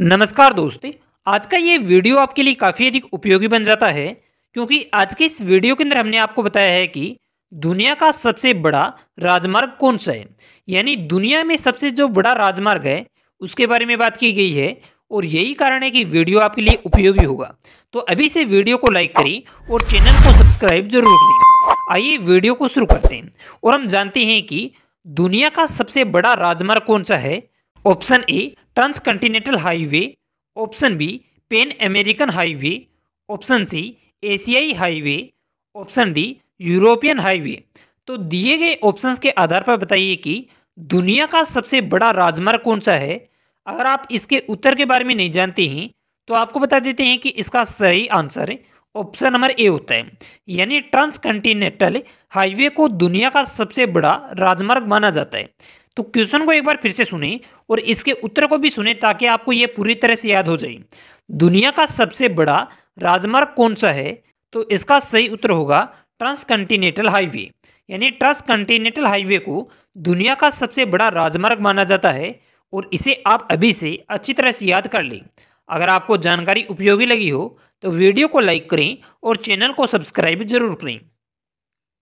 नमस्कार दोस्तों आज का ये वीडियो आपके लिए काफ़ी अधिक उपयोगी बन जाता है क्योंकि आज के इस वीडियो के अंदर हमने आपको बताया है कि दुनिया का सबसे बड़ा राजमार्ग कौन सा है यानी दुनिया में सबसे जो बड़ा राजमार्ग है उसके बारे में बात की गई है और यही कारण है कि वीडियो आपके लिए उपयोगी होगा तो अभी से वीडियो को लाइक करें और चैनल को सब्सक्राइब जरूर करें आइए वीडियो को शुरू करते हैं और हम जानते हैं कि दुनिया का सबसे बड़ा राजमार्ग कौन सा है option A transcontinental highway option B Pan American highway option C एशियाई highway option D European highway तो दिए गए ऑप्शंस के आधार पर बताइए कि दुनिया का सबसे बड़ा राजमार्ग कौन सा है अगर आप इसके उत्तर के बारे में नहीं जानते हैं तो आपको बता देते हैं कि इसका सही आंसर ऑप्शन नंबर ए होता है यानी ट्रांसकंटिनेंटल हाईवे को दुनिया का सबसे बड़ा राजमार्ग माना जाता है तो क्वेश्चन को एक बार फिर से सुने और इसके उत्तर को भी सुने ताकि आपको ये पूरी तरह से याद हो जाए दुनिया का सबसे बड़ा राजमार्ग कौन सा है तो इसका सही उत्तर होगा ट्रांसकंटिनेंटल हाईवे यानी ट्रांसकंटिनेंटल हाईवे को दुनिया का सबसे बड़ा राजमार्ग माना जाता है और इसे आप अभी से अच्छी तरह से याद कर लें अगर आपको जानकारी उपयोगी लगी हो तो वीडियो को लाइक करें और चैनल को सब्सक्राइब जरूर करें